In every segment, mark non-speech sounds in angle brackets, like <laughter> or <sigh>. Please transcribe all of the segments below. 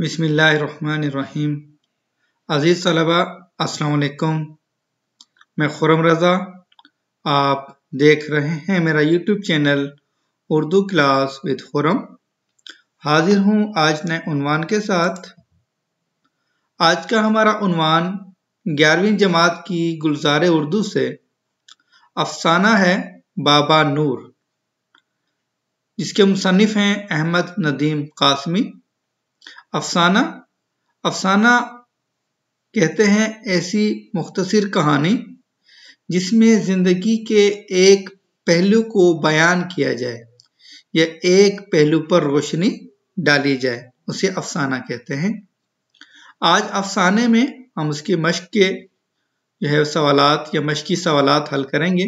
बसमीम अज़ीज़ तलबा असलकुम मैं खुरम रज़ा आप देख रहे हैं मेरा YouTube channel Urdu class with Khurram हाजिर हूँ आज नए उनवान के साथ आज का हमारा उनवान ग्यारहवीं जमात की गुलजार उर्दू से अफसाना है बाबा नूर जिसके मुसनफ़ हैं अहमद नदीम कासमी अफसाना अफसाना कहते हैं ऐसी मुख्तर कहानी जिसमें ज़िंदगी के एक पहलू को बयान किया जाए या एक पहलू पर रोशनी डाली जाए उसे अफसाना कहते हैं आज अफसाने में हम उसके मश्क के जो है सवाल या मश्की सवाल हल करेंगे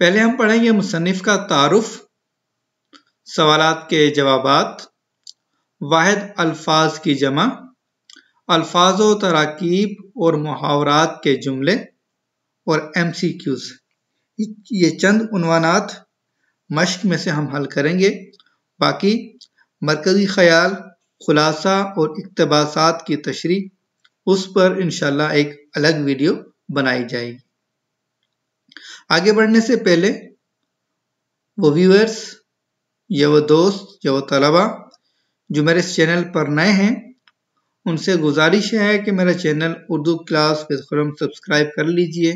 पहले हम पढ़ेंगे मुसनफ़ का तारफ़ सवाल के जवाब वाद अल्फाज की जमा अल्फाज तराकीब और मुहावरात के जुमले और एम सी क्यूज ये चंद उनवानात मश्क में से हम हल करेंगे बाकी मरकज़ी ख्याल खुलासा और इकतबासात की तशरी उस पर इनशाला एक अलग वीडियो बनाई जाएगी आगे बढ़ने से पहले वो व्यूअर्स या वो दोस्त या वो तलबा जो मेरे इस चैनल पर नए हैं उनसे गुजारिश है कि मेरा channel Urdu class Khurram subscribe कर लीजिए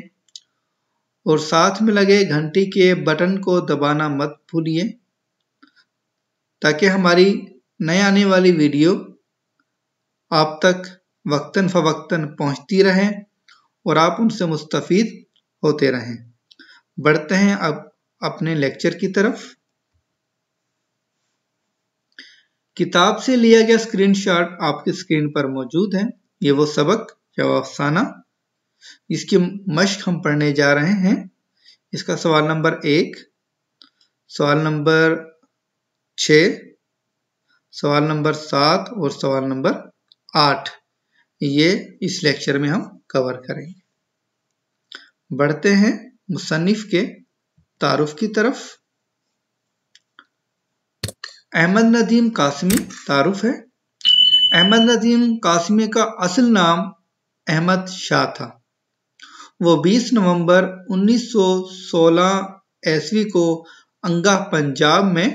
और साथ में लगे घंटी के बटन को दबाना मत भूलिए ताकि हमारी नए आने वाली वीडियो आप तक वक्ता फ़वक्ता पहुंचती रहे और आप उनसे मुस्तफ़ होते रहें बढ़ते हैं अब अपने लेक्चर की तरफ किताब से लिया गया स्क्रीनशॉट आपकी स्क्रीन पर मौजूद है ये वो सबक या वो अफसाना इसकी मश्क हम पढ़ने जा रहे हैं इसका सवाल नंबर एक सवाल नंबर छ सवाल नंबर सात और सवाल नंबर आठ ये इस लेक्चर में हम कवर करेंगे बढ़ते हैं मुसनफ़ के तारुफ की तरफ अहमद नदीम कासमी तारुफ है अहमद नदीम कासमी का असल नाम अहमद शाह था वो 20 नवंबर 1916 ईस्वी को अंगा पंजाब में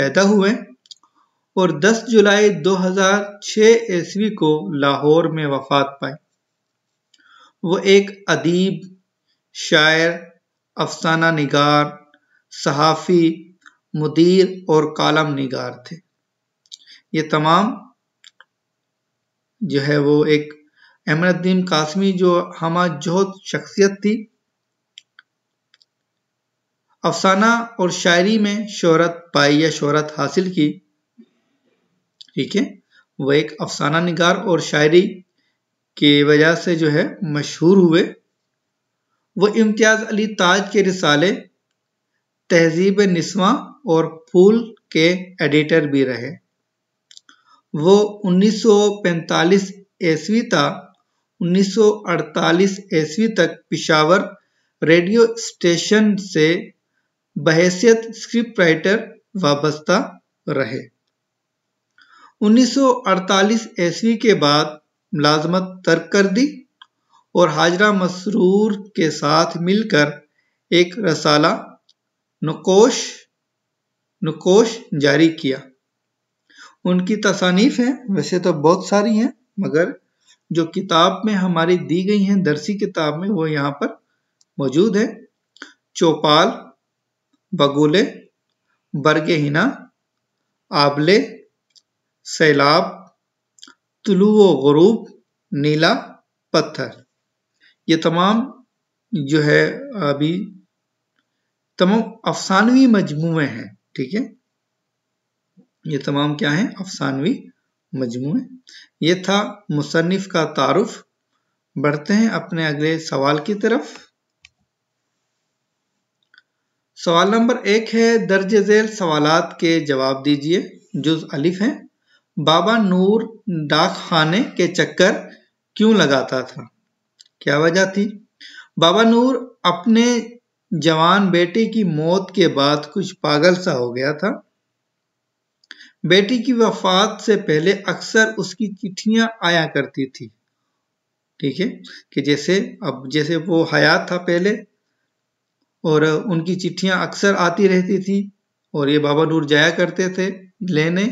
पैदा हुए और 10 जुलाई 2006 ईस्वी को लाहौर में वफात पाए वो एक अदीब शायर अफसाना निगार सहाफ़ी मुदीर और कालम निगार थे ये तमाम जो है वो एक अहमदीन कासमी जो हम जो शख्सियत थी अफसाना और शायरी में शोहरत पाई या शोहरत हासिल की ठीक है वह एक अफसाना निगार और शायरी की वजह से जो है मशहूर हुए वह इम्तियाज़ अली ताज के रिसाले तहजीब निस्वा और फूल के एडिटर भी रहे वो 1945 ईस्वी तक 1948 ईस्वी तक पिशावर रेडियो स्टेशन से बहसियत स्क्रिप्ट राइटर वाबस्ता रहे 1948 ईस्वी के बाद मुलाजमत तर्क कर दी और हाजरा मसरूर के साथ मिलकर एक रसाला नकोश नकोश जारी किया उनकी तसानीफ हैं वैसे तो बहुत सारी हैं मगर जो किताब में हमारी दी गई हैं दरसी किताब में वो यहाँ पर मौजूद है चौपाल बगुले बरग हिना आबले सैलाब तुलु गरूब नीला पत्थर ये तमाम जो है अभी तमाम अफसानवी मजमू हैं ठीक है ये तमाम क्या है अफसानवी मजमू ये था मुसनफ़ का तारुफ बढ़ते हैं अपने अगले सवाल की तरफ सवाल नंबर एक है दर्ज झेल सवाल के जवाब दीजिए जुज अलिफ है बाबा नूर डाक खाने के चक्कर क्यों लगाता था क्या वजह थी बाबा नूर अपने जवान बेटे की मौत के बाद कुछ पागल सा हो गया था बेटी की वफात से पहले अक्सर उसकी चिट्ठियां आया करती थी ठीक है कि जैसे अब जैसे वो हयात था पहले और उनकी चिट्ठियां अक्सर आती रहती थी और ये बाबा नूर जाया करते थे लेने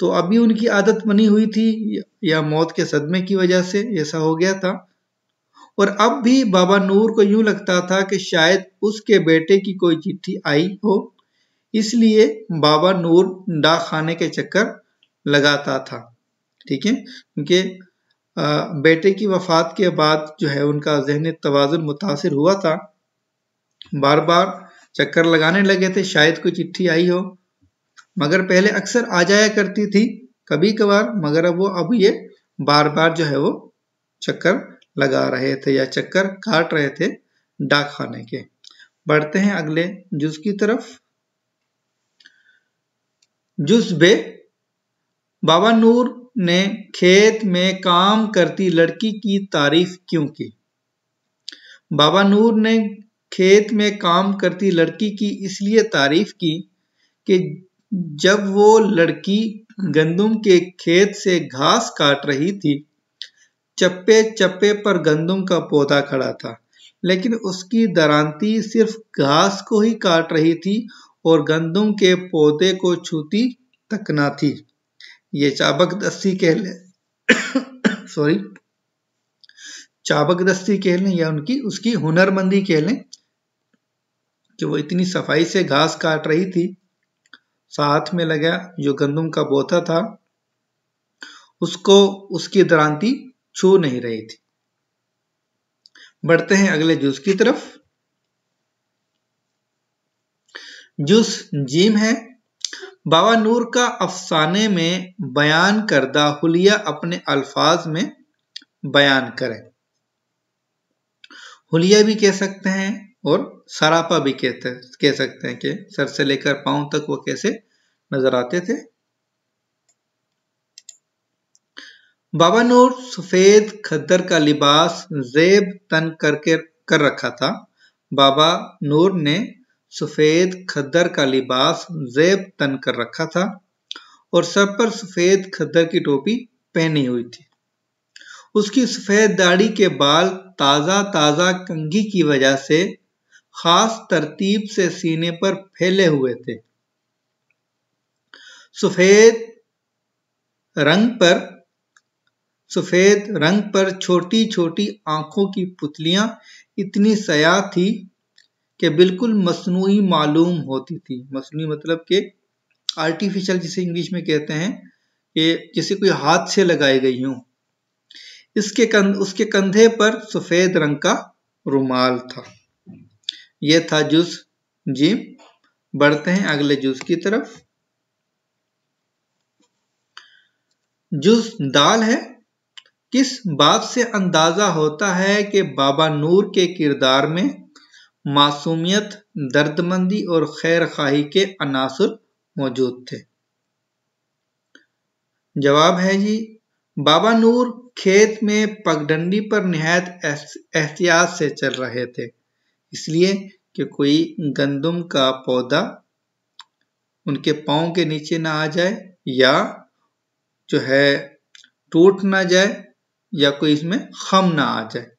तो अभी उनकी आदत बनी हुई थी या मौत के सदमे की वजह से ऐसा हो गया था और अब भी बाबा नूर को यूं लगता था कि शायद उसके बेटे की कोई चिट्ठी आई हो इसलिए बाबा नूर डाक खाने के चक्कर लगाता था ठीक है क्योंकि बेटे की वफात के बाद जो है उनका जहन तोज़ुन मुतासर हुआ था बार बार चक्कर लगाने लगे थे शायद कोई चिट्ठी आई हो मगर पहले अक्सर आ जाया करती थी कभी कभार मगर अब वो अब ये बार बार जो है वो चक्कर लगा रहे थे या चक्कर काट रहे थे डाक खाने के बढ़ते हैं अगले जुज की तरफ जुज बे बाबा नूर ने खेत में काम करती लड़की की तारीफ क्यों की बाबा नूर ने खेत में काम करती लड़की की इसलिए तारीफ की कि जब वो लड़की गंदुम के खेत से घास काट रही थी चप्पे चप्पे पर गंदुम का पौधा खड़ा था लेकिन उसकी दरांती सिर्फ घास को ही काट रही थी और गंदुम के पौधे को छूती तक ना थी ये चाबक दस्ती कह लें सॉरी <coughs> चाबक दस्ती कह लें या उनकी उसकी हुनरमंदी कह लें कि वो इतनी सफाई से घास काट रही थी साथ में लगा जो गंदुम का बोथा था उसको उसकी दरांती छू नहीं रही थी बढ़ते हैं अगले जूस की तरफ जूस जीम है बाबा नूर का अफसाने में बयान करदा हुलिया अपने अल्फाज में बयान करें हुलिया भी कह सकते हैं और सरापा भी कहते कह सकते हैं कि सर से लेकर पांव तक वो कैसे नजर आते थे बाबा नूर सफ़ेद खद्दर का लिबास जेब तन करके कर रखा था बाबा नूर ने सफ़ेद खद्दर का लिबास जेब तन कर रखा था और सर पर सफ़ेद खद्दर की टोपी पहनी हुई थी उसकी सफ़ेद दाढ़ी के बाल ताज़ा ताज़ा कंघी की वजह से खास तरतीब से सीने पर फैले हुए थे सफ़ेद रंग पर सफेद रंग पर छोटी छोटी आंखों की पुतलियां इतनी सयाह थी कि बिल्कुल मसनू मालूम होती थी मसनू मतलब के आर्टिफिशियल जिसे इंग्लिश में कहते हैं कि जिसे कोई हाथ से लगाई गई हूं इसके कंध उसके कंधे पर सफेद रंग का रुमाल था यह था जूस जी बढ़ते हैं अगले जूस की तरफ जूस दाल है किस बात से अंदाजा होता है कि बाबा नूर के किरदार में मासूमियत दर्दमंदी और खैर खाही के अनासर मौजूद थे जवाब है जी बाबा नूर खेत में पगडंडी पर नहायत एहतियात से चल रहे थे इसलिए कि कोई गंदम का पौधा उनके पाओ के नीचे ना आ जाए या जो है टूट ना जाए या कोई इसमें खम ना आ जाए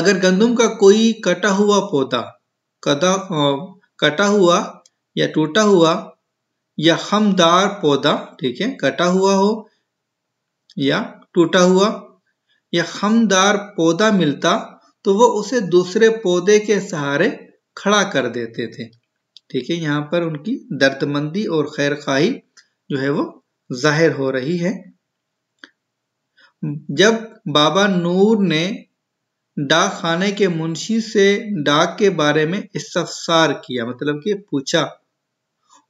अगर गंदम का कोई कटा हुआ पौधा कदा कटा हुआ या टूटा हुआ या हमदार पौधा ठीक है कटा हुआ हो या टूटा हुआ या हमदार पौधा मिलता तो वो उसे दूसरे पौधे के सहारे खड़ा कर देते थे ठीक है यहाँ पर उनकी दर्दमंदी और खैर खाही जो है वो जाहिर हो रही है जब बाबा नूर ने डाक खाने के मुंशी से डाक के बारे में इस्तफसार किया मतलब कि पूछा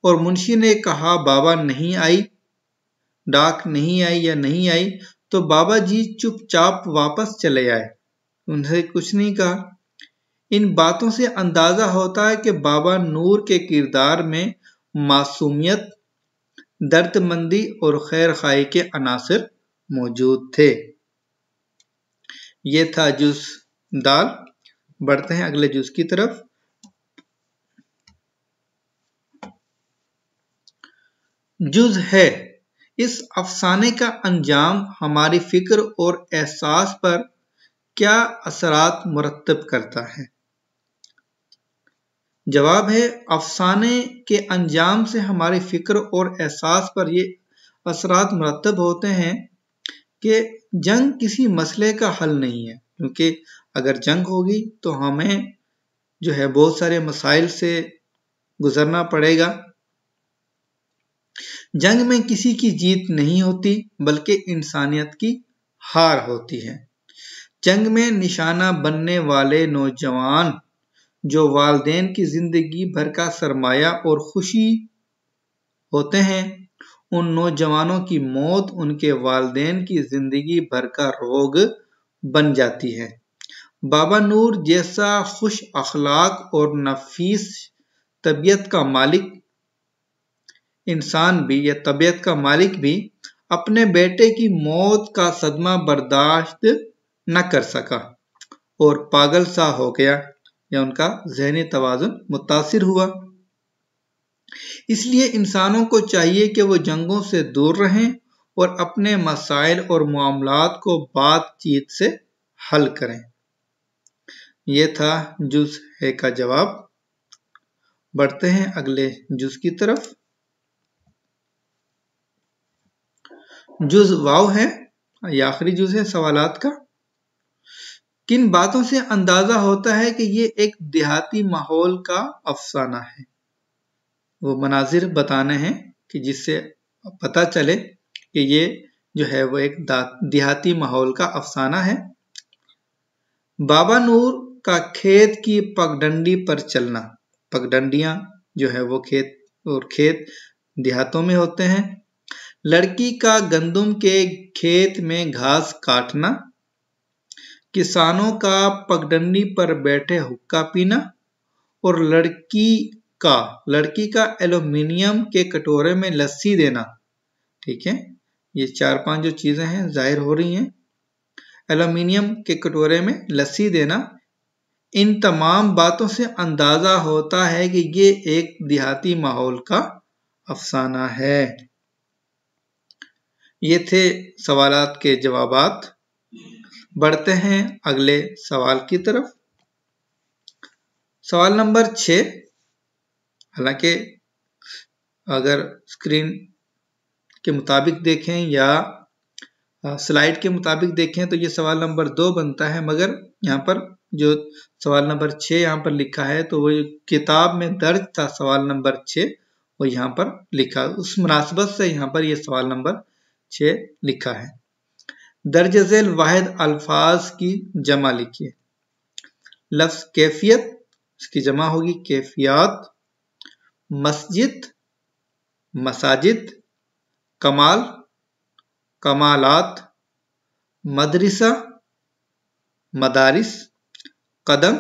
और मुंशी ने कहा बाबा नहीं आई डाक नहीं आई या नहीं आई तो बाबा जी चुपचाप वापस चले आए उनसे कुछ नहीं कहा इन बातों से अंदाजा होता है कि बाबा नूर के किरदार में मासूमियत दर्दमंदी और खैर खाई के अनासर मौजूद थे ये था जूस दाल बढ़ते हैं अगले जूस की तरफ जूस है इस अफसाने का अंजाम हमारी फिक्र और एहसास पर क्या असरात मुरतब करता है जवाब है अफसाने के अंजाम से हमारी फिक्र और एहसास पर ये असरात मुरतब होते हैं कि जंग किसी मसले का हल नहीं है क्योंकि अगर जंग होगी तो हमें जो है बहुत सारे मसाइल से गुजरना पड़ेगा जंग में किसी की जीत नहीं होती बल्कि इंसानियत की हार होती है जंग में निशाना बनने वाले नौजवान जो वालदेन की जिंदगी भर का सरमाया और खुशी होते हैं उन नौजवानों की मौत उनके वालदेन की जिंदगी भर का रोग बन जाती है बाबा नूर जैसा खुश अखलाक और नफीस तबीयत का मालिक इंसान भी या तबीयत का मालिक भी अपने बेटे की मौत का सदमा बर्दाश्त न कर सका और पागल सा हो गया या उनका जहनी तोज़ुन मुतासर हुआ इसलिए इंसानों को चाहिए कि वो जंगों से दूर रहें और अपने मसाइल और मामलात को बातचीत से हल करें यह था जुज है का जवाब बढ़ते हैं अगले जुज की तरफ जुज वाव है ये आखिरी जुज है सवालात का किन बातों से अंदाजा होता है कि ये एक देहाती माहौल का अफसाना है वो मनाजिर बताने हैं कि जिससे पता चले कि ये जो है वो एक देहाती माहौल का अफसाना है बाबा नूर का खेत की पगडंडी पर चलना पगडंडियां जो है वो खेत और खेत देहातों में होते हैं लड़की का गंदम के खेत में घास काटना किसानों का पगडंडी पर बैठे हुक्का पीना और लड़की का लड़की का एलुमिनियम के कटोरे में लस्सी देना ठीक है ये चार पांच जो चीजें हैं जाहिर हो रही हैं एलुमिनियम के कटोरे में लस्सी देना इन तमाम बातों से अंदाजा होता है कि ये एक देहाती माहौल का अफसाना है ये थे सवाल के जवाब बढ़ते हैं अगले सवाल की तरफ सवाल नंबर छ हालांकि अगर स्क्रीन के मुताबिक देखें या स्लाइड के मुताबिक देखें तो ये सवाल नंबर दो बनता है मगर यहाँ पर जो सवाल नंबर छः यहाँ पर लिखा है तो वो किताब में दर्ज था सवाल नंबर छः वो यहाँ पर लिखा उस मुनासबत से यहाँ पर ये सवाल नंबर छः लिखा है दर्ज झेल वाहिद अल्फाज की जमा लिखिए लफ्ज कैफियत इसकी जमा होगी कैफियात मस्जिद मसाजिद कमाल कमालात मदरसा मदारिस कदम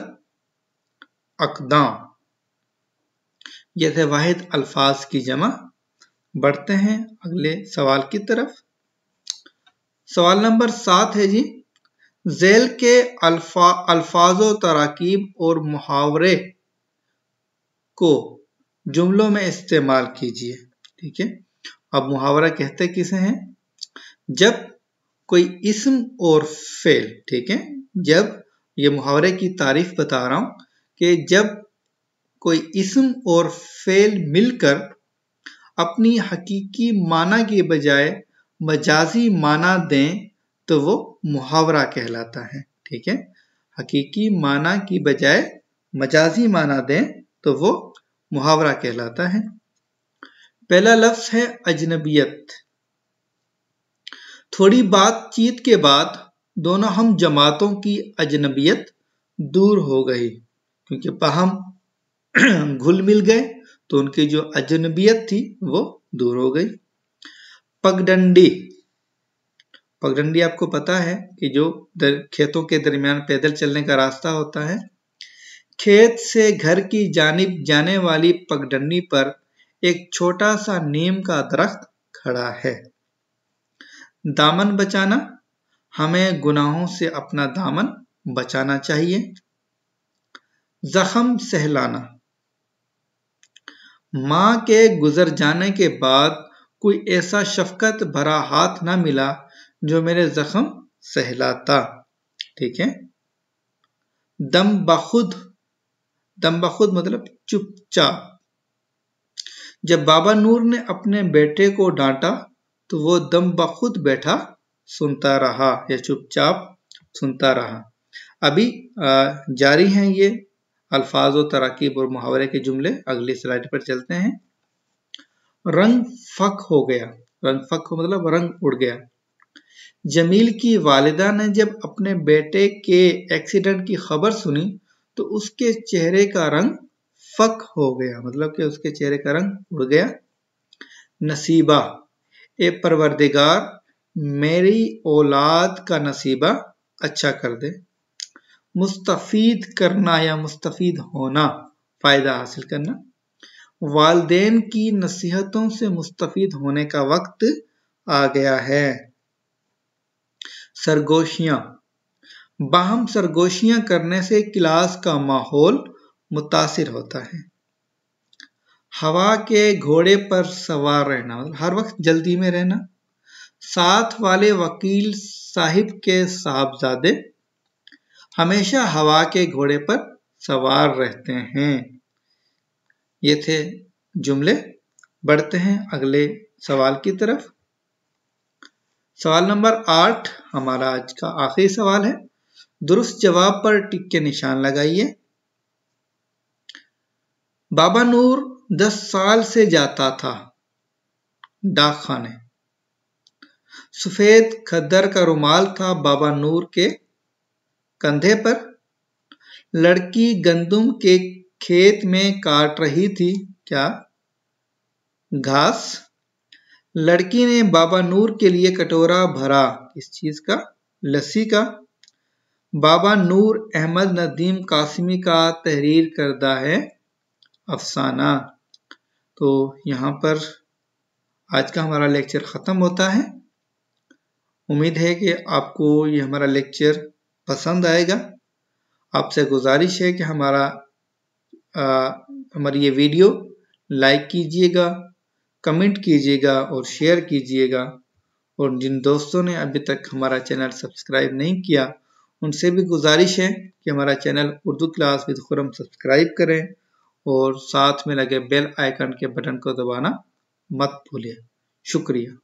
अकदाम जैसे वाहिद अल्फाज की जमा बढ़ते हैं अगले सवाल की तरफ सवाल नंबर सात है जी जेल के अल्फा अल्फाजो तराकीब और मुहावरे को जुमलों में इस्तेमाल कीजिए ठीक है अब मुहावरा कहते किसे हैं जब कोई इसम और फेल ठीक है जब ये मुहावरे की तारीफ बता रहा हूं कि जब कोई इसम और फेल मिलकर अपनी हकीकी माना के बजाय मजाजी माना दें तो वो मुहावरा कहलाता है ठीक है हकीकी माना की बजाय मजाजी माना दें तो वो मुहावरा कहलाता है पहला लफ्ज है अजनबियत थोड़ी बातचीत के बाद दोनों हम जमातों की अजनबियत दूर हो गई क्योंकि हम <clears throat> घुल मिल गए तो उनकी जो अजनबियत थी वो दूर हो गई पगडंडी पगडंडी आपको पता है कि जो खेतों के दरमियान पैदल चलने का रास्ता होता है खेत से घर की जानिब जाने वाली पगडंडी पर एक छोटा सा नीम का दरख्त खड़ा है दामन बचाना हमें गुनाहों से अपना दामन बचाना चाहिए जख्म सहलाना माँ के गुजर जाने के बाद कोई ऐसा शफकत भरा हाथ ना मिला जो मेरे जख्म सहलाता ठीक है दम बखुद दम बखुद मतलब चुपचाप जब बाबा नूर ने अपने बेटे को डांटा तो वो दम बखुद बैठा सुनता रहा या चुपचाप सुनता रहा अभी जारी हैं ये अल्फाज और तराकीब और मुहावरे के जुमले अगली स्लाइड पर चलते हैं रंग फक हो गया रंग फक हो मतलब रंग उड़ गया जमील की वालिदा ने जब अपने बेटे के एक्सीडेंट की खबर सुनी तो उसके चेहरे का रंग फक हो गया मतलब कि उसके चेहरे का रंग उड़ गया नसीबा ए परवरदिगार मेरी औलाद का नसीबा अच्छा कर दे मुस्तफ़ीद करना या मुस्तफ़ीद होना फ़ायदा हासिल करना वालदेन की नसीहतों से मुस्तफ़ीद होने का वक्त आ गया है सरगोशियां बाहम सरगोशियां करने से क्लास का माहौल मुतासर होता है हवा के घोड़े पर सवार रहना हर वक्त जल्दी में रहना साथ वाले वकील साहिब के साहबजादे हमेशा हवा के घोड़े पर सवार रहते हैं ये थे जुमले बढ़ते हैं अगले सवाल की तरफ सवाल नंबर आठ हमारा आज का आखिरी सवाल है दुरुस्त जवाब पर टिक के निशान लगाइए बाबा नूर दस साल से जाता था डाक खाने सफेद खद्दर का रुमाल था बाबा नूर के कंधे पर लड़की गंदुम के खेत में काट रही थी क्या घास लड़की ने बाबा नूर के लिए कटोरा भरा किस चीज का लस्सी का बाबा नूर अहमद नदीम कासिमी का तहरीर करदा है अफसाना तो यहाँ पर आज का हमारा लेक्चर ख़त्म होता है उम्मीद है कि आपको ये हमारा लेक्चर पसंद आएगा आपसे गुजारिश है कि हमारा आ, हमारी ये वीडियो लाइक कीजिएगा कमेंट कीजिएगा और शेयर कीजिएगा और जिन दोस्तों ने अभी तक हमारा चैनल सब्सक्राइब नहीं किया उनसे भी गुजारिश है कि हमारा channel Urdu class with Khurram subscribe करें और साथ में लगे बेल आइकन के बटन को दबाना मत भूलिए शुक्रिया